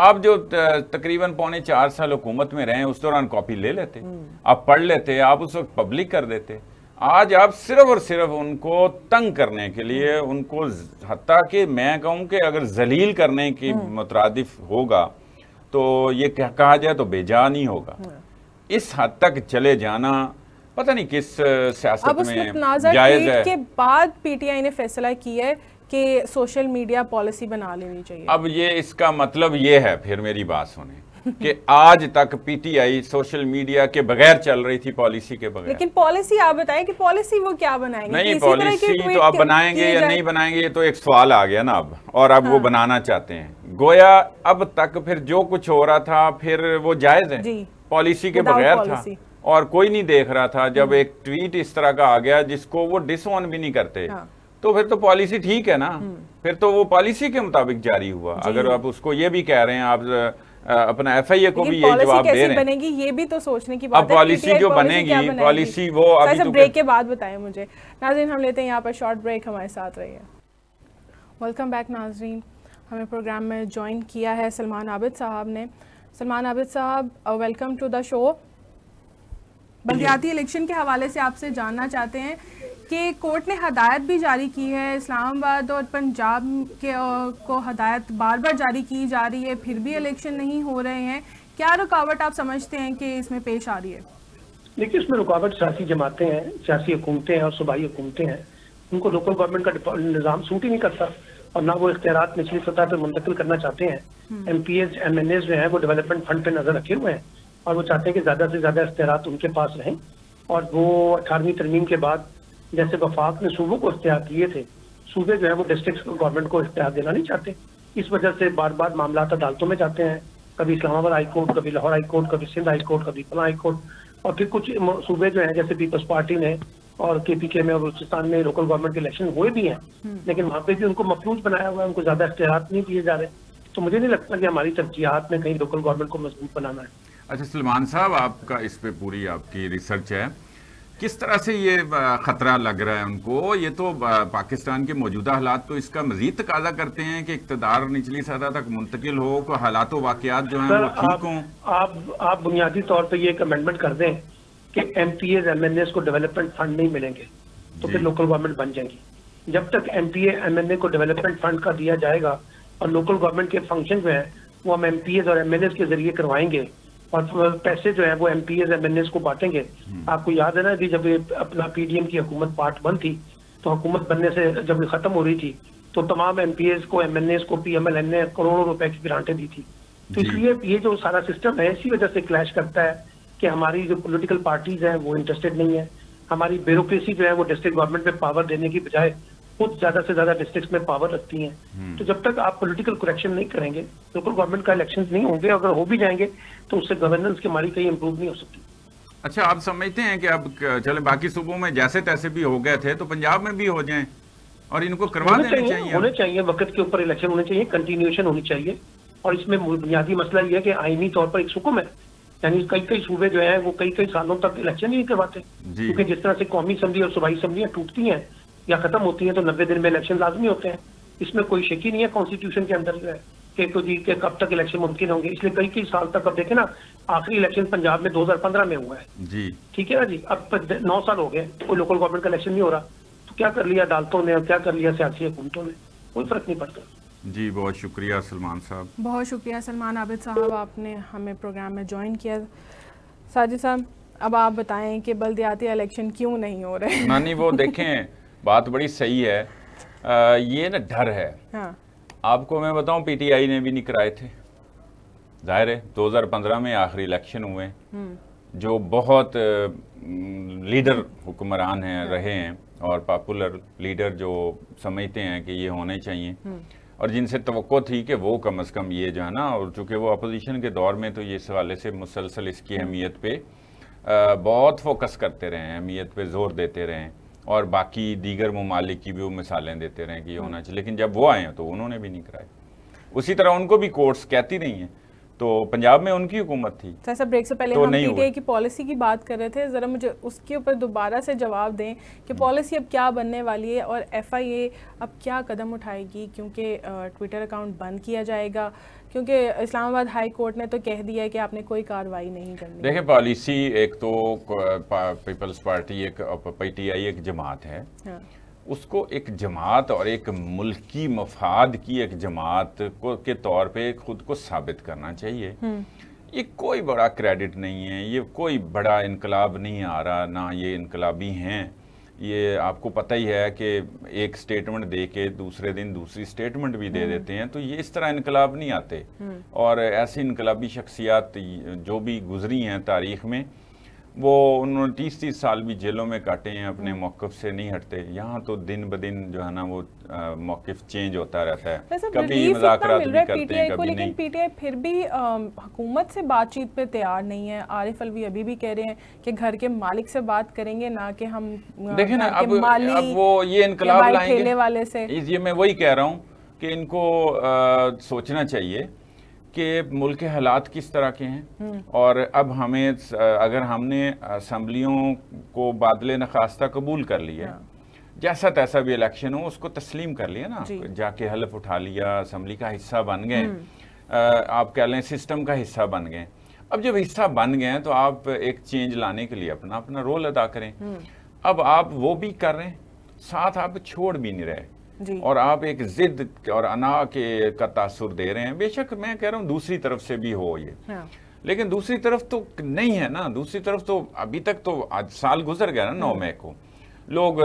आप जो तकरीबन पौने चार साल हुकूमत में रहे उस दौरान कॉपी ले लेते हम्म। आप पढ़ लेते आप उस वक्त पब्लिक कर देते आज आप सिर्फ और सिर्फ उनको तंग करने के लिए उनको हती के मैं कहूँ कि अगर जलील करने की हम्म। मुतरदिफ होगा तो ये कहा जाए तो बेजान ही होगा हम्म। इस हद तक चले जाना पता नहीं किस सियासत में जायज है के बाद पीटीआई ने फैसला किया है कि सोशल मीडिया पॉलिसी बना लेनी चाहिए अब ये इसका मतलब ये है फिर मेरी बात सुने कि आज तक पीटीआई सोशल मीडिया के बगैर चल रही थी पॉलिसी के बगैर लेकिन पॉलिसी आप बताएं कि पॉलिसी वो क्या बनाएंगे नहीं पॉलिसी तो आप बनाएंगे या नहीं बनाएंगे ये तो एक सवाल आ गया ना अब और अब हाँ। वो बनाना चाहते हैं गोया अब तक फिर जो कुछ हो रहा था फिर वो जायज है पॉलिसी के बगैर था और कोई नहीं देख रहा था जब हाँ। एक ट्वीट इस तरह का आ गया जिसको वो डिसऑन भी नहीं करते हाँ। तो फिर तो पॉलिसी ठीक है ना हम्म। फिर तो वो पॉलिसी के मुताबिक जारी हुआ अगर आप उसको ये भी कह रहे हैं आप अपना एफ आई ए को भी यही जवाब दे रहे हैं बनेगी ये भी तो सोचने की बात अब पॉलिसी जो बनेगी पॉलिसी वो अच्छा, अभी अच्छा, तो ब्रेक के बाद बताएं मुझे नाजरीन हम लेते हैं यहाँ पर शॉर्ट ब्रेक हमारे साथ रहिए वेलकम बैक नाजरीन हमें प्रोग्राम में ज्वाइन किया है सलमान आबिद साहब ने सलमान आबिद साहब वेलकम टू द शो बल्दियाती इलेक्शन के हवाले से आपसे जानना चाहते हैं कि कोर्ट ने हदायत भी जारी की है इस्लामाबाद और पंजाब के को हदायत बार बार जारी की जा रही है फिर भी इलेक्शन नहीं हो रहे हैं क्या रुकावट आप समझते हैं कि इसमें पेश आ रही है देखिए इसमें रुकावट सियासी जमातें हैं सियासी हुकूमतें हैं और सूबाई हुकूमतें हैं उनको लोकल गवर्नमेंट का निज़ाम सूट ही नहीं करता और ना वो इख्तियार निचली सतह पर मुंतकिल करना चाहते हैं M P S M N As जो है वो डेवलपमेंट फंड पे नजर रखे हुए हैं और वो चाहते हैं कि ज़्यादा से ज़्यादा इख्तियार उनके पास रहें और वो अठारहवीं तरमीम के बाद जैसे वफाक ने सूबों को इख्तियार किए थे सूबे जो है वो डिस्ट्रिक्ट गवर्नमेंट को इख्तियार देना नहीं चाहते इस वजह से बार बार मामला अदालतों में जाते हैं कभी इस्लामाबाद हाई कोर्ट कभी लाहौर हाई कोर्ट कभी सिंध हाई कोर्ट कभी पना हाई कोर्ट और फिर कुछ सूबे जो है जैसे पीपल्स पार्टी ने और के पी के में और में लोकल गवर्नमेंट के इलेक्शन हुए भी हैं हम्म। लेकिन वहाँ पे भी उनको मफलूज बनाया हुआ है उनको ज्यादा इख्तियार नहीं दिए जा रहे तो मुझे नहीं लगता कि हमारी तरजीहत में कहीं लोकल गवर्नमेंट को मजबूत बनाना है अच्छा सलमान साहब आपका इस पे पूरी आपकी रिसर्च है किस तरह से ये ख़तरा लग रहा है उनको ये तो पाकिस्तान के मौजूदा हालात तो इसका मजीद तकाजा करते हैं कि इकतदार निचली सतह तक मुंतकिल हो को हालात वाकत जो है वो ठीक हों आप आप बुनियादी तौर पर ये एक अमेंडमेंट कर दें कि M P As M N S को डेवलपमेंट फंड नहीं मिलेंगे तो फिर लोकल गवर्नमेंट बन जाएंगी जब तक M P M N A को डेवलपमेंट फंड का दिया जाएगा और लोकल गवर्नमेंट के फंक्शन जो है वो हम एम पी एज और एम एन एस के जरिए करवाएंगे और पैसे जो है वो M P M N S को बांटेंगे हम्म। आपको याद है ना कि जब ये अपना पी डी एम की हुकूमत पार्ट वन थी तो हुकूमत बनने से जब ये खत्म हो रही थी तो तमाम एम पी एस को एम एन एस को पी एम एल एन ने करोड़ों रुपए की ग्रांटें दी थी तो इसलिए ये जो सारा सिस्टम है इसी वजह से क्लैश करता है कि हमारी जो पोलिटिकल पार्टीज हैं वो इंटरेस्टेड नहीं है हमारी ब्यूरोसी जो है वो डिस्ट्रिक्ट गवर्नमेंट में पावर देने की बजाय वो ज्यादा से ज्यादा डिस्ट्रिक्ट में पावर रखती हैं हम्म। तो जब तक आप पॉलिटिकल करेक्शन नहीं करेंगे लोकल तो गवर्नमेंट का इलेक्शन नहीं होंगे अगर हो भी जाएंगे तो उससे गवर्नेंस की हमारी कहीं इंप्रूव नहीं हो सकती अच्छा आप समझते हैं कि अब चले बाकी सूबों में जैसे तैसे भी हो गए थे तो पंजाब में भी हो जाए और इनको करवा देने चाहिए, चाहिए होने चाहिए वक्त के ऊपर इलेक्शन होने चाहिए कंटिन्यूएशन होनी चाहिए और इसमें बुनियादी मसला यह है कि आईनी तौर पर एक सुकुम है यानी कई कई सूबे जो है वो कई कई सालों तक इलेक्शन ही नहीं करवाते क्योंकि जिस तरह से कौमी असम्बली और सूबाई असम्बलियां टूटती हैं या खत्म होती है तो नब्बे दिन में इलेक्शन लाजमी होते हैं इसमें कोई शकी नहीं है कॉन्स्टिट्यूशन के अंदर जो है कि तो जी के कब तक इलेक्शन मुमकिन होंगे इसलिए कई कई साल तक अब देखे ना आखिरी इलेक्शन पंजाब में 2015 में हुआ है जी ठीक है ना जी अब नौ साल हो गए कोई लोकल गवर्नमेंट का इलेक्शन नहीं हो रहा तो क्या कर लिया अदालतों ने क्या कर लिया सियासी हुकूमतों ने कोई फर्क नहीं पड़ता जी बहुत शुक्रिया सलमान साहब बहुत शुक्रिया सलमान आबिद साहब आपने हमें प्रोग्राम में ज्वाइन किया साजिद साहब अब आप बताएं कि बल्दियाती इलेक्शन क्यों नहीं हो रहे नानी वो देखें बात बड़ी सही है आ, ये ना डर है हाँ। आपको मैं बताऊं पीटीआई ने भी नहीं कराए थे जाहिर है 2015 में आखिरी इलेक्शन हुए हम्म। जो बहुत लीडर हुक्मरान हैं हाँ। रहे हैं और पॉपुलर लीडर जो समझते हैं कि ये होने चाहिए हम्म। और जिनसे तो थी कि वो कम अज़ कम ये जो है ना और चूंकि वो अपोजिशन के दौर में तो ये इस हवाले से मुसलसल इसकी हम्म। अहमियत पे बहुत फोकस करते रहे हैं अहमियत पे जोर देते रहे हैं और बाकी दीगर ममालिक की भी वो मिसालें देते रहे कि ये होना हम्म। चाहिए लेकिन जब वो आए हैं तो उन्होंने भी नहीं कराए उसी तरह उनको भी कोर्ट्स कहती रही हैं तो पंजाब में उनकी हुकूमत थी ब्रेक तो से पहले तो हम पीटीआई की पॉलिसी की बात कर रहे थे ज़रा मुझे उसके ऊपर दोबारा से जवाब दें कि पॉलिसी हम्म। अब क्या बनने वाली है और एफआईए अब क्या कदम उठाएगी क्योंकि ट्विटर अकाउंट बंद किया जाएगा क्योंकि इस्लामाबाद हाई कोर्ट ने तो कह दिया है कि आपने कोई कार्रवाई नहीं करनी देखिए पॉलिसी एक तो पीपल्स पार्टी एक पीटीआई एक जमात है हाँ। उसको एक जमात और एक मुल्की मफाद की एक जमात को के तौर पे खुद को साबित करना चाहिए हम्म। ये कोई बड़ा क्रेडिट नहीं है ये कोई बड़ा इनकलाब नहीं आ रहा ना ये इनकलाबी हैं ये आपको पता ही है कि एक स्टेटमेंट दे के दूसरे दिन दूसरी स्टेटमेंट भी दे हम्म। देते हैं तो ये इस तरह इनकलाब नहीं आते हम्म। और ऐसी इनकलाबी शख्सियात जो भी गुजरी हैं तारीख में वो उन्होंने तीस तीस साल भी जेलों में काटे हैं अपने मौकफ से नहीं हटते यहाँ तो दिन ब दिन जो है ना वो मौकफ चेंज होता रहता है कभी मुजाकरात लेकिन पीटीआई फिर भी हुकूमत से बातचीत पे तैयार नहीं है आरिफ अलवी अभी भी कह रहे हैं कि घर के मालिक से बात करेंगे ना कि हम देखे ना अब, अब वो ये इनकलाब वाले से ये मैं वही कह रहा हूँ कि इनको सोचना चाहिए कि मुल्क के हालात किस तरह के हैं हम्म। और अब हमें अगर हमने असम्बलियों को बादल नखास्ता कबूल कर लिया हाँ। जैसा तैसा भी इलेक्शन हो उसको तस्लीम कर लिया ना जाके हलफ उठा लिया असम्बली का हिस्सा बन गए हम्म। आप कह लें सिस्टम का हिस्सा बन गए अब जब हिस्सा बन गए तो आप एक चेंज लाने के लिए अपना अपना रोल अदा करें हम्म। अब आप वो भी कर रहे हैं साथ आप छोड़ भी नहीं रहे और आप एक जिद और अना के का तासुर दे रहे हैं बेशक मैं कह रहा हूँ दूसरी तरफ से भी हो ये हाँ। लेकिन दूसरी तरफ तो नहीं है ना दूसरी तरफ तो अभी तक तो आज साल गुजर गया ना नौ हाँ। मई को लोग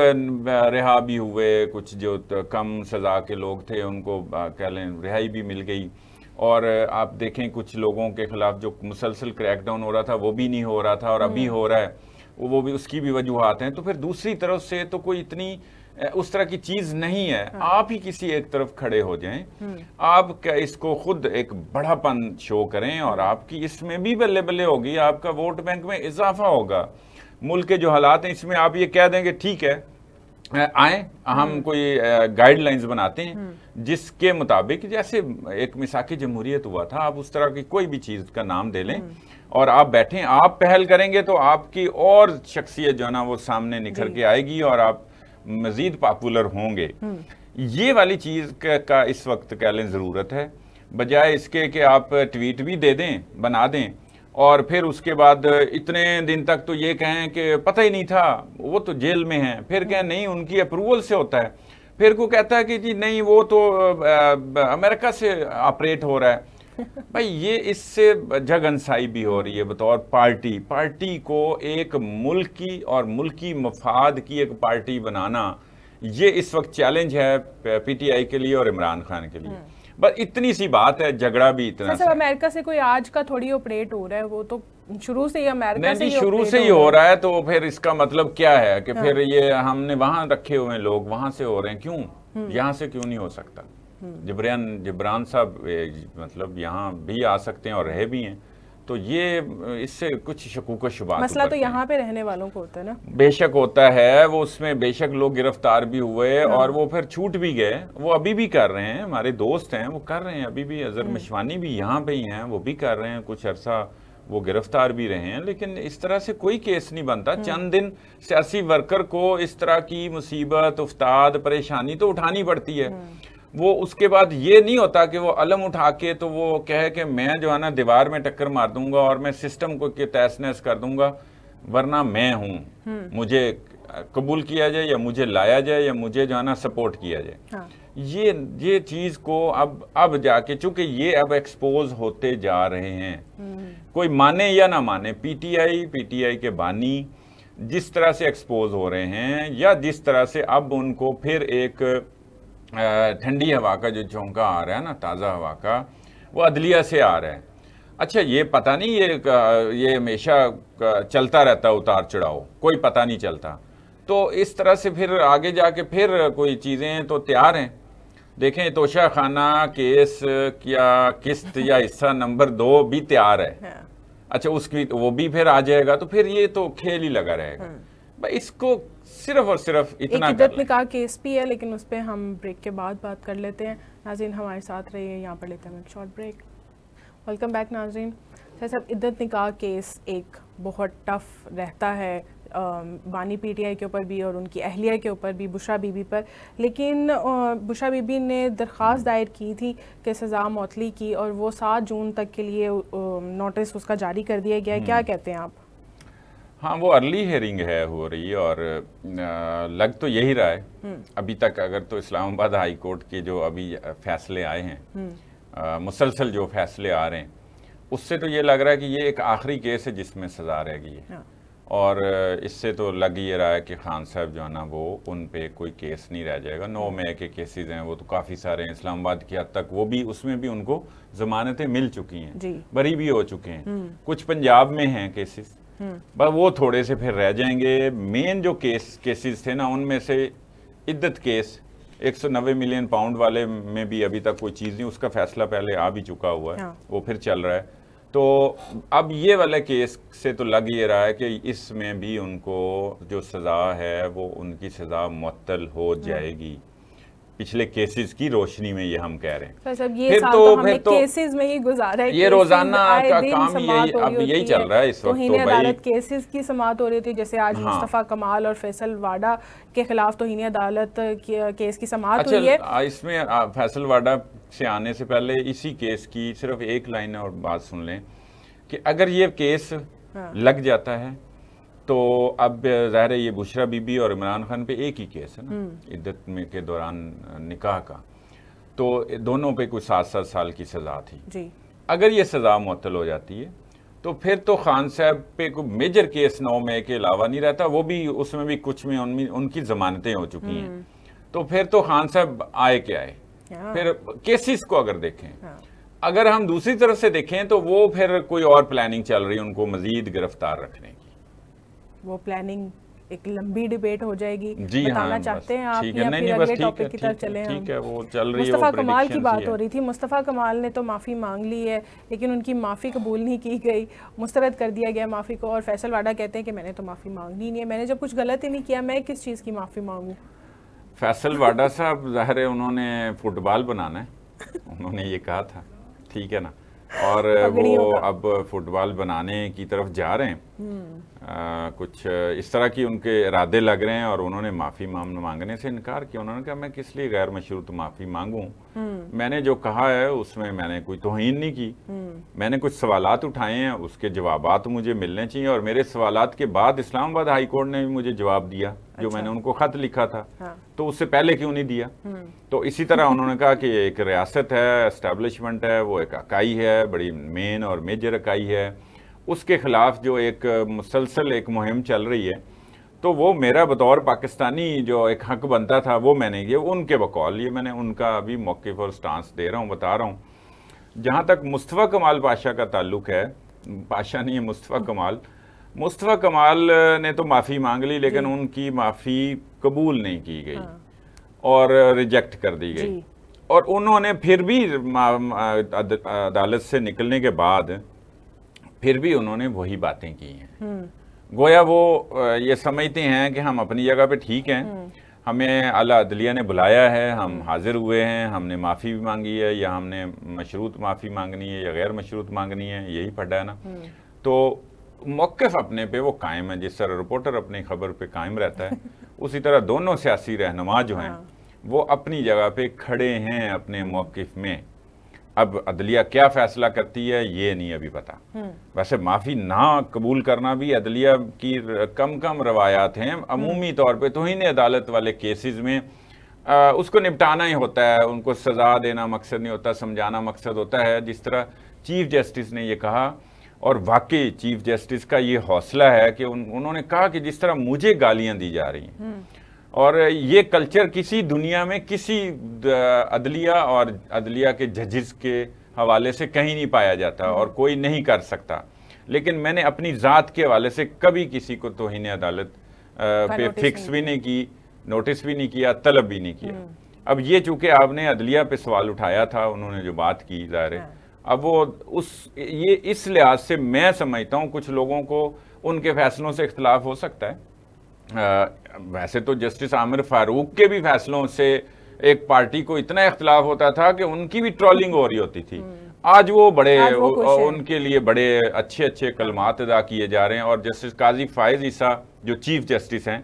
रिहा भी हुए कुछ जो कम सज़ा के लोग थे उनको कह लें रिहाई भी मिल गई और आप देखें कुछ लोगों के खिलाफ जो मुसलसल क्रैकडाउन हो रहा था वो भी नहीं हो रहा था और अभी हाँ। हो रहा है वो भी उसकी भी वजूहत हैं तो फिर दूसरी तरफ से तो कोई इतनी उस तरह की चीज नहीं है हाँ। आप ही किसी एक तरफ खड़े हो जाएं हम्म। आप क्या इसको खुद एक बड़ापन शो करें और आपकी इसमें भी बल्ले बल्ले होगी आपका वोट बैंक में इजाफा होगा मुल्क के जो हालात हैं इसमें आप ये कह देंगे ठीक है आए हम हम्म। कोई गाइडलाइंस बनाते हैं हम्म। जिसके मुताबिक जैसे एक मिसाकी जमहूरियत हुआ था आप उस तरह की कोई भी चीज़ का नाम दे लें और आप बैठें आप पहल करेंगे तो आपकी और शख्सियत जो है ना वो सामने निकल के आएगी और आप मज़ीद पॉपुलर होंगे ये वाली चीज़ का, का इस वक्त कह लें ज़रूरत है बजाय इसके कि आप ट्वीट भी दे दें बना दें और फिर उसके बाद इतने दिन तक तो ये कहें कि पता ही नहीं था वो तो जेल में हैं फिर कहें नहीं उनकी अप्रूवल से होता है फिर को कहता है कि जी नहीं वो तो आ, अमेरिका से ऑपरेट हो रहा है भाई ये इससे जगनसाई भी हो रही है बतौर पार्टी पार्टी को एक मुल्क और मुल्की मफाद की एक पार्टी बनाना ये इस वक्त चैलेंज है पीटीआई के लिए और इमरान खान के लिए हम्म। बस इतनी सी बात है झगड़ा भी इतना अच्छा, सर अमेरिका से कोई आज का थोड़ी ऑपरेट हो रहा है वो तो शुरू से ही अमेरिका नहीं, से नहीं, शुरू से ही हो रहा है तो फिर इसका मतलब क्या है कि हाँ। फिर ये हमने वहां रखे हुए लोग वहां से हो रहे हैं क्यों हम्म। यहाँ से क्यों नहीं हो सकता जबरान जबरान साहब मतलब यहाँ भी आ सकते हैं और रहे भी हैं तो ये इससे कुछ शकूक शुबा मसला तो यहाँ पे रहने वालों को होता है ना बेशक होता है वो उसमें बेशक लोग गिरफ्तार भी हुए हाँ। और वो फिर छूट भी गए वो अभी भी कर रहे हैं हमारे दोस्त हैं वो कर रहे हैं अभी भी अजहर हाँ। मशवानी भी यहाँ पे ही हैं वो भी कर रहे हैं कुछ अरसा वो गिरफ्तार भी रहे हैं लेकिन इस तरह से कोई केस नहीं बनता हाँ। चंद दिन सियासी वर्कर को इस तरह की मुसीबत उफ्ताद परेशानी तो उठानी पड़ती है वो उसके बाद ये नहीं होता कि वो अलम उठा के तो वो कहे कि मैं जो है ना दीवार में टक्कर मार दूंगा और मैं सिस्टम को के तहस नहस कर दूंगा वरना मैं हूँ हम्म। मुझे कबूल किया जाए या मुझे लाया जाए या मुझे जो है ना सपोर्ट किया जाए हाँ। ये ये चीज़ को अब अब जाके चूंकि ये अब एक्सपोज होते जा रहे हैं हम्म। कोई माने या ना माने पीटीआई पीटीआई के बानी जिस तरह से एक्सपोज हो रहे हैं या जिस तरह से अब उनको फिर एक ठंडी हवा का जो झोंका आ रहा है ना ताज़ा हवा का वो अदलिया से आ रहा है अच्छा ये पता नहीं ये ये हमेशा चलता रहता उतार चढ़ाव कोई पता नहीं चलता तो इस तरह से फिर आगे जाके फिर कोई चीज़ें तो तैयार हैं देखें तोशा खाना केस या किस्त या हिस्सा नंबर दो भी तैयार है हाँ। अच्छा उसकी तो वो भी फिर आ जाएगा तो फिर ये तो खेल ही लगा रहेगा हाँ। भाई इसको सिर्फ और सिर्फ इतना एक इज्जत में कहा केस भी है लेकिन उस पर हम ब्रेक के बाद बात कर लेते हैं नाजीन हमारे साथ रहिए यहाँ पर लेते हैं एक short break welcome back Nazneen sir साहब इद्दत निकाह केस एक बहुत टफ रहता है बानी पीटीआई के ऊपर भी और उनकी अहलिया के ऊपर भी बुशा बीबी पर लेकिन बुशा बीबी ने दरख्वास्त दायर की थी कि सज़ा मौतली की और वो सात जून तक के लिए नोटिस उसका जारी कर दिया गया क्या हम्म। कहते हैं आप हाँ वो अर्ली हेयरिंग है हो रही और लग तो यही रहा है हम्म। अभी तक अगर तो इस्लामाबाद हाई कोर्ट के जो अभी फैसले आए हैं हम्म। मुसलसल जो फैसले आ रहे हैं उससे तो ये लग रहा है कि ये एक आखिरी केस है जिसमें सजा रह गई है हाँ। और इससे तो लग ये रहा है कि खान साहब जो है ना वो उन पर कोई केस नहीं रह जाएगा नौ हम्म। मई के केसेस हैं वो तो काफ़ी सारे हैं इस्लामाबाद की हद तक वो भी उसमें भी उनको जमानतें मिल चुकी हैं बरी भी हो चुके हैं कुछ पंजाब में हैं केसेस बस वो थोड़े से फिर रह जाएंगे मेन जो केस केसेस थे ना उनमें से इद्दत केस 190 मिलियन पाउंड वाले में भी अभी तक कोई चीज़ नहीं उसका फैसला पहले आ भी चुका हुआ है हाँ। वो फिर चल रहा है तो अब ये वाला केस से तो लग ये रहा है कि इसमें भी उनको जो सज़ा है वो उनकी सज़ा मअतल हो हाँ। जाएगी पिछले केसेस की रोशनी में ये हम कह रहे हैं तो ये फिर तो, तो फिर तो केसेस में ही गुजारा है ये रोजाना का काम यही अब यही चल रहा है इस तो वक्त तो भाई केसेस की समात हो रही थी जैसे आज हाँ। मुस्तफ़ा कमाल और फैसल वाडा के खिलाफ तो अदालत केस की समात हुई अच्छा, है इसमें फैसल वाडा से आने से पहले इसी केस की सिर्फ एक लाइन और बात सुन लें कि अगर ये केस हाँ। लग जाता है तो अब ज़ाहिर है ये बुशरा बीबी और इमरान खान पे एक ही केस है ना हम्म। इद्दत में के दौरान निकाह का तो दोनों पे कुछ सात सात साल की सज़ा थी जी अगर ये सज़ा मुतल हो जाती है तो फिर तो खान साहब पे कोई मेजर केस नौ में के अलावा नहीं रहता वो भी उसमें भी कुछ में उनमें उनकी जमानतें हो चुकी हैं हम्म। तो फिर तो खान साहब आए के आए फिर केसेस को अगर देखें हाँ। अगर हम दूसरी तरफ से देखें तो वो फिर कोई और प्लानिंग चल रही है उनको मजीद गिरफ्तार रखने की वो प्लानिंग एक लंबी डिबेट हो जाएगी जी हाँ, बताना हाँ, चाहते हैं आप या फिर अगले टॉपिक की तरफ चले ठीक है वो चल रही मुस्तफ़ा कमाल की बात हो रही थी मुस्तफ़ा कमाल ने तो माफ़ी मांग ली है लेकिन उनकी माफ़ी कबूल नहीं की गई मुस्तरद कर दिया गया माफ़ी को और फैसल वाडा कहते हैं कि मैंने तो माफ़ी मांगनी नहीं है मैंने जब कुछ गलत ही नहीं किया मैं किस चीज़ की माफ़ी मांगूँ फैसल वाडा साहब ज़ाहिर है उन्होंने फुटबॉल बनाना है उन्होंने ये कहा था ठीक है ना और *laughs* वो अब फुटबॉल बनाने की तरफ जा रहे हैं हम्म। आ, कुछ इस तरह की उनके इरादे लग रहे हैं और उन्होंने माफ़ी मांगने से इनकार किया उन्होंने कहा मैं किस लिए गैर मशरूत माफ़ी मांगू हम्म। मैंने जो कहा है उसमें मैंने कोई तोहन नहीं की हम्म। मैंने कुछ सवाल उठाए हैं उसके जवाब मुझे मिलने चाहिए और मेरे सवाल के बाद इस्लामाबाद हाई कोर्ट ने भी मुझे जवाब दिया जो अच्छा। मैंने उनको खत लिखा था हाँ। तो उससे पहले क्यों नहीं दिया हम्म। तो इसी तरह उन्होंने कहा कि एक रियासत है एस्टेब्लिशमेंट है वो एक इकाई है बड़ी मेन और मेजर इकाई है उसके ख़िलाफ़ जो एक मुसलसल एक मुहिम चल रही है तो वो मेरा बतौर पाकिस्तानी जो एक हक बनता था वो मैंने ये उनके बकौल ये मैंने उनका अभी मौके और स्टांस दे रहा हूँ बता रहा हूँ जहाँ तक मुस्तफ़ा कमाल पाशा का ताल्लुक है पाशा नहीं है मुस्तफ़ा कमाल मुस्तफ़ा कमाल ने तो माफ़ी मांग ली लेकिन उनकी माफ़ी कबूल नहीं की गई हाँ। और रिजेक्ट कर दी गई और उन्होंने फिर भी अदालत से निकलने के बाद फिर भी उन्होंने वही बातें की हैं हम्म। गोया वो ये समझते हैं कि हम अपनी जगह पे ठीक हैं हम्म। हमें अला अदलिया ने बुलाया है हम हाजिर हुए हैं हमने माफ़ी भी मांगी है या हमने मशरूत माफ़ी मांगनी है या गैर मशरूत मांगनी है यही पढ़ा है ना हम्म। तो मौक़ अपने पे वो कायम है जिस तरह रिपोर्टर अपनी खबर पे कायम रहता है *laughs* उसी तरह दोनों सियासी रहनुमा जो हैं हाँ। वो अपनी जगह पे खड़े हैं अपने मौक़ में अब अदलिया क्या फैसला करती है ये नहीं अभी पता हम्म। वैसे माफ़ी ना कबूल करना भी अदलिया की कम कम रवायात हैं हम्म। अमूमी तौर पे इन तो अदालत वाले केसेस में आ, उसको निपटाना ही होता है उनको सज़ा देना मकसद नहीं होता समझाना मकसद होता है जिस तरह चीफ जस्टिस ने यह कहा और वाकई चीफ जस्टिस का ये हौसला है कि उन, उन्होंने कहा कि जिस तरह मुझे गालियाँ दी जा रही हैं हम्म। और ये कल्चर किसी दुनिया में किसी अदलिया और अदलिया के जजिस के हवाले से कहीं नहीं पाया जाता और कोई नहीं कर सकता लेकिन मैंने अपनी ज़ात के हवाले से कभी किसी को तोहन अदालत पे फिक्स भी नहीं की नोटिस भी नहीं किया तलब भी नहीं किया हम्म। अब ये चूंकि आपने अदलिया पे सवाल उठाया था उन्होंने जो बात की ज़ाहिर है हाँ। अब वो उस ये इस लिहाज से मैं समझता हूँ कुछ लोगों को उनके फैसलों से इख्तलाफ हो सकता है वैसे तो जस्टिस आमिर फारूक के भी फैसलों से एक पार्टी को इतना इख्तलाफ होता था कि उनकी भी ट्रॉलिंग हो रही होती थी हम्म। आज वो बड़े आज वो उनके लिए बड़े अच्छे अच्छे कलमात अदा किए जा रहे हैं और जस्टिस काजी फायज ईसा जो चीफ जस्टिस हैं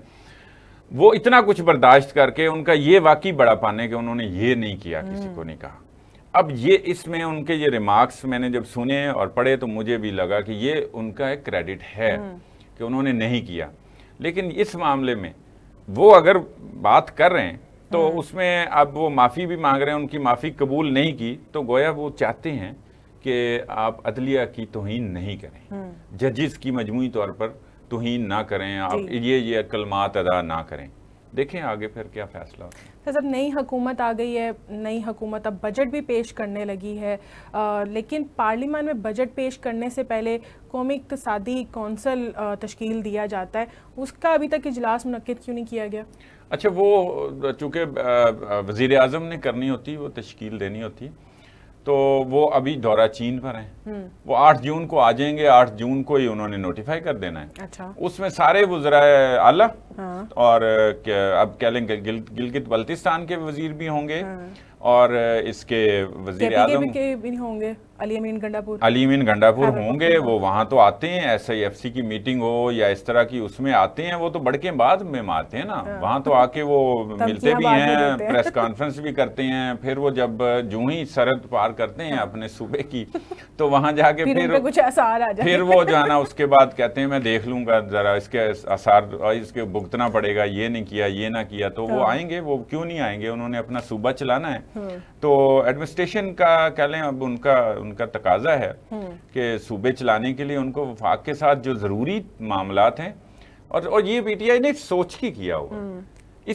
वो इतना कुछ बर्दाश्त करके उनका ये वाकई बड़ा पाने कि उन्होंने ये नहीं किया किसी हम्म। को नहीं कहा अब ये इसमें उनके ये रिमार्क्स मैंने जब सुने और पढ़े तो मुझे भी लगा कि ये उनका एक क्रेडिट है हम्म। कि उन्होंने नहीं किया लेकिन इस मामले में वो अगर बात कर रहे हैं तो हम्म। उसमें अब वो माफ़ी भी मांग रहे हैं उनकी माफ़ी कबूल नहीं की तो गोया वो चाहते हैं कि आप अदलिया की तोहन नहीं करें हम्म। जजिस की मजमू तौर पर तोहन ना करें आप ये ये कलमात अदा ना करें देखें आगे फिर क्या फैसला फिर जब नई हुकूमत आ गई है नई हुकूमत अब बजट भी पेश करने लगी है आ, लेकिन पार्लियामान में बजट पेश करने से पहले कौमी इकतदी कौंसल तश्कील दिया जाता है उसका अभी तक इजलास मनद क्यों नहीं किया गया अच्छा वो चूँकि वज़ी अजम ने करनी होती वो तश्कील देनी होती तो वो अभी दौरा चीन पर हैं हम्म। वो 8 जून को आ जाएंगे 8 जून को ही उन्होंने नोटिफाई कर देना है अच्छा उसमें सारे वजरा आला हाँ। और अब कह लेंगे गिल, गिलगित बल्तिस्तान के वजीर भी होंगे हाँ। और इसके वजीर आजम के भी होंगे अलीमीन गंडापुर अलीमीन गंडापुर हाँ, होंगे वो वहाँ तो आते हैं एस आई एफ सी की मीटिंग हो या इस तरह की उसमें आते हैं वो तो बड़के बाद में मारते हैं ना हाँ। वहाँ तो आके वो *laughs* मिलते भी हैं प्रेस कॉन्फ्रेंस भी करते हैं फिर वो जब जू ही सरहद पार करते हैं हाँ। अपने सूबे की तो वहाँ जाके फिर, कुछ आसार आ फिर वो जाना उसके बाद कहते हैं मैं देख लूंगा जरा इसके आसार इसके भुगतना पड़ेगा ये नहीं किया ये ना किया तो वो आएंगे वो क्यों नहीं आएंगे उन्होंने अपना सूबा चलाना है तो एडमिनिस्ट्रेशन का कह लें अब उनका उनका तकाजा है हम्म। कि सूबे चलाने के लिए उनको वफाक के साथ जो ज़रूरी मामला हैं और और ये पीटीआई ने सोच के किया हुआ हम्म।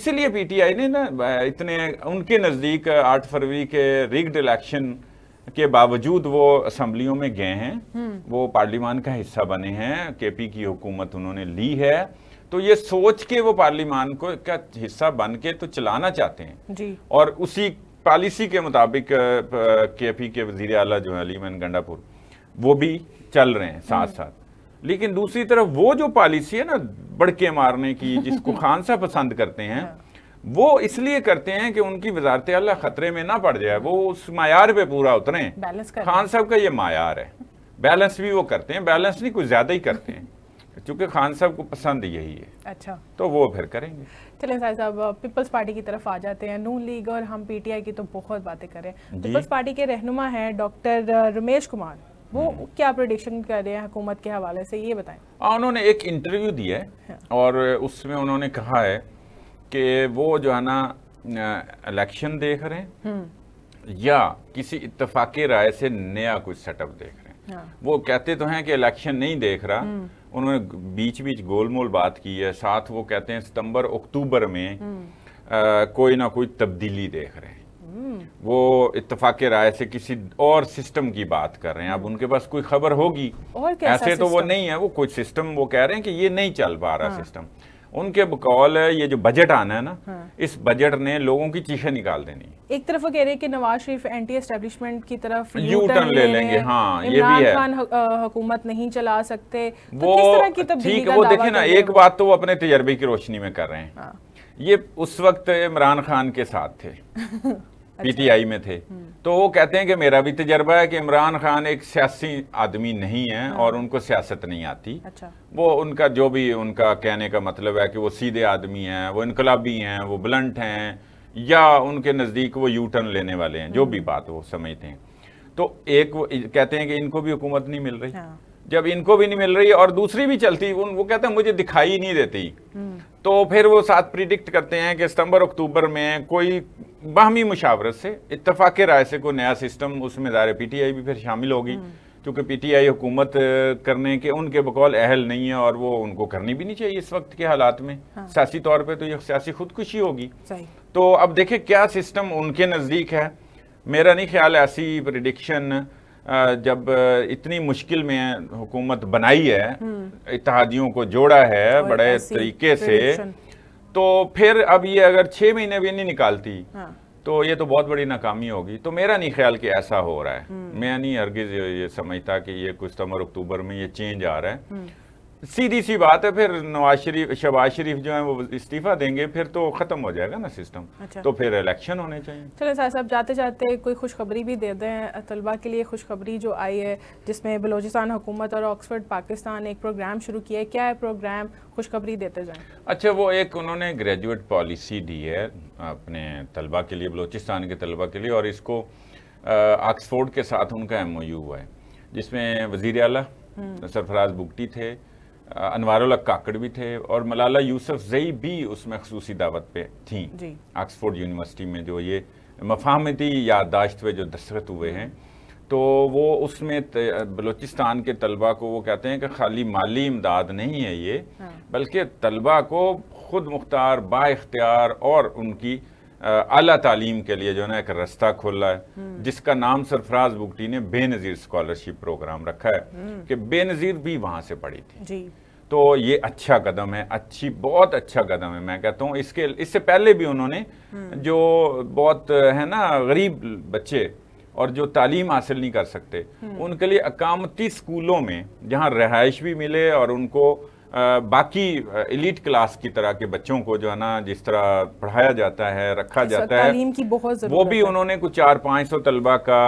इसीलिए पीटीआई ने ना इतने उनके नज़दीक आठ फरवरी के रिग्ड इलेक्शन के बावजूद वो असम्बलियों में गए हैं हम्म। वो पार्लियामान का हिस्सा बने हैं केपी की हुकूमत उन्होंने ली है तो ये सोच के वो पार्लियामान को का हिस्सा बन के तो चलाना चाहते हैं जी। और उसी पॉलिसी के मुताबिक के पी के वजीर अला जो है अलीमन गंडापुर वो भी चल रहे हैं साथ हम्म। साथ लेकिन दूसरी तरफ वो जो पॉलिसी है ना बड़के मारने की जिसको *laughs* खान साहब पसंद करते हैं हाँ। वो इसलिए करते हैं कि उनकी वजारत अल्लाह खतरे में ना पड़ जाए वो उस मैार पे पूरा उतरे खान साहब का ये मैार है बैलेंस भी वो करते हैं बैलेंस नहीं कुछ ज्यादा ही करते हैं चूंकि खान साहब को पसंद यही है अच्छा तो वो फिर करेंगे चलें साहब साहब पीपल्स पार्टी की तरफ आ जाते हैं नू लीग और हम पीटीआई की तो बहुत बातें करें पीपल्स पार्टी के रहनुमा हैं डॉक्टर रमेश कुमार वो हम्म। क्या प्रोडिक्शन कर रहे हैं हुकूमत के हवाले से ये बताएं उन्होंने एक इंटरव्यू दिया है हाँ। और उसमें उन्होंने कहा है कि वो जो है ना इलेक्शन देख रहे हैं हम्म। या किसी इतफाक राय से नया कुछ सेटअप देख हाँ। वो कहते तो हैं कि इलेक्शन नहीं देख रहा हम्म। उन्होंने बीच बीच गोलमोल बात की है साथ वो कहते हैं सितंबर अक्टूबर में आ, हम्म। कोई ना कोई तब्दीली देख रहे हैं हम्म। वो इतफाक राय से किसी और सिस्टम की बात कर रहे हैं अब उनके पास कोई खबर होगी ऐसे तो वो नहीं है वो कुछ सिस्टम वो कह रहे हैं कि ये नहीं चल पा रहा सिस्टम हाँ। उनके बकौल ये जो बजट आना है ना हाँ। इस बजट ने लोगों की चीखें निकाल देनी एक तरफ वो कह रहे हैं कि नवाज शरीफ एंटी एस्टेब्लिशमेंट की तरफ यू टर्न ले लेंगे हाँ ये भी है खान हुकूमत नहीं चला सकते तो वो किस तरह की वो देखे ना एक बात तो वो अपने तजर्बे की रोशनी में कर रहे हैं हाँ। ये उस वक्त इमरान खान के साथ थे *laughs* अच्छा। पीटीआई में थे हम्म। तो वो कहते हैं कि मेरा भी तजर्बा है कि इमरान खान एक सियासी आदमी नहीं है हम्म। और उनको सियासत नहीं आती अच्छा। वो उनका जो भी उनका कहने का मतलब है कि वो सीधे आदमी हैं वो इनकलाबी हैं वो ब्लंट हैं या उनके नज़दीक वो यू टर्न लेने वाले हैं जो भी हम्म। बात वो समझते हैं तो एक वो कहते हैं कि इनको भी हुकूमत नहीं मिल रही हाँ। जब इनको भी नहीं मिल रही और दूसरी भी चलती उन वो कहते हैं मुझे दिखाई नहीं देती तो फिर वो साथ प्रिडिक्ट करते हैं कि सितंबर अक्टूबर में कोई बाहमी मुशावरत से इतफाक़ राय से कोई नया सिस्टम उसमें दायरे पी टी आई भी फिर शामिल होगी हम्म। क्योंकि पी टी आई हुकूमत करने के उनके बकौल अहल नहीं है और वो उनको करनी भी नहीं चाहिए इस वक्त के हालात में हाँ। सियासी तौर पर तो ये सियासी खुदकुशी होगी तो अब देखे क्या सिस्टम उनके नज़दीक है मेरा नहीं ख्याल ऐसी प्रडिक्शन जब इतनी मुश्किल में हुकूमत बनाई है हम्म। इतिहादियों को जोड़ा है बड़े तरीके से तो फिर अब ये अगर छह महीने भी नहीं निकालती हाँ। तो ये तो बहुत बड़ी नाकामी होगी तो मेरा नहीं ख्याल कि ऐसा हो रहा है हम्म। मैं नहीं अर्गिज ये समझता कि ये कुछ समर अक्टूबर में ये चेंज आ रहा है हम्म। सीधी सी बात है फिर नवाज शरीफ शहबाज शरीफ जो है वो इस्तीफा देंगे फिर तो खत्म हो जाएगा ना सिस्टम अच्छा। तो फिर इलेक्शन होने चाहिए चले साहब साहब जाते जाते कोई खुशखबरी भी दे दें तलबा के लिए खुशखबरी जो आई है जिसमें बलोचिस्तान हुकूमत और ऑक्सफर्ड पाकिस्तान एक प्रोग्राम शुरू किया है क्या है प्रोग्राम खुशखबरी देते जाए अच्छा वो एक उन्होंने ग्रेजुएट पॉलिसी दी है अपने तलबा के लिए बलोचिस्तान के तलबा के लिए और इसको ऑक्सफोर्ड के साथ उनका एम हुआ है जिसमें वजीर अला हम्म। सरफराज बुगटी थे अनवारुल काकड़ भी थे और मलाला यूसुफ जई भी उसमें खसूसी दावत पे थी ऑक्सफोर्ड यूनिवर्सिटी में जो ये मफामती याददाश्त पे जो दस्तखत हुए हैं तो वो उसमें बलूचिस्तान के तलबा को वो कहते हैं कि खाली माली इमदाद नहीं है ये हाँ। बल्कि तलबा को खुद मुख्तार बाख्तियार और उनकी अला तालीम के लिए जो है ना एक रास्ता खोला है हम्म। जिसका नाम सरफराज बुगटी ने बेनज़ीर स्कॉलरशिप प्रोग्राम रखा है हम्म। कि बेनज़ीर भी वहाँ से पढ़ी थी जी। तो ये अच्छा कदम है अच्छी बहुत अच्छा कदम है मैं कहता हूँ इसके इससे पहले भी उन्होंने हम्म। जो बहुत है ना गरीब बच्चे और जो तालीम हासिल नहीं कर सकते उनके लिए अकामती स्कूलों में जहाँ रहायश भी मिले और उनको बाकी इलीट क्लास की तरह के बच्चों को जो है ना जिस तरह पढ़ाया जाता है रखा अच्छा, जाता है की बहुत वो भी उन्होंने कुछ चार पाँच सौ तलबा का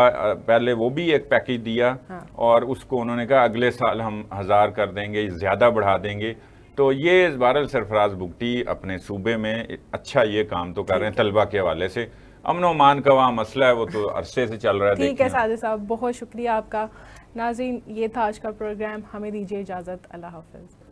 पहले वो भी एक पैकेज दिया हाँ। और उसको उन्होंने कहा अगले साल हम हज़ार कर देंगे ज़्यादा बढ़ा देंगे तो ये बार सरफराज बुगटी अपने सूबे में अच्छा ये काम तो कर रहे हैं तलबा के हवाले से अमन मान का वहाँ मसला है वो तो अरसे से चल रहा है ठीक है साजिद साहब बहुत शुक्रिया आपका नाजीन ये था आज का प्रोग्राम हमें दीजिए इजाज़त अल्लाह हाफिज़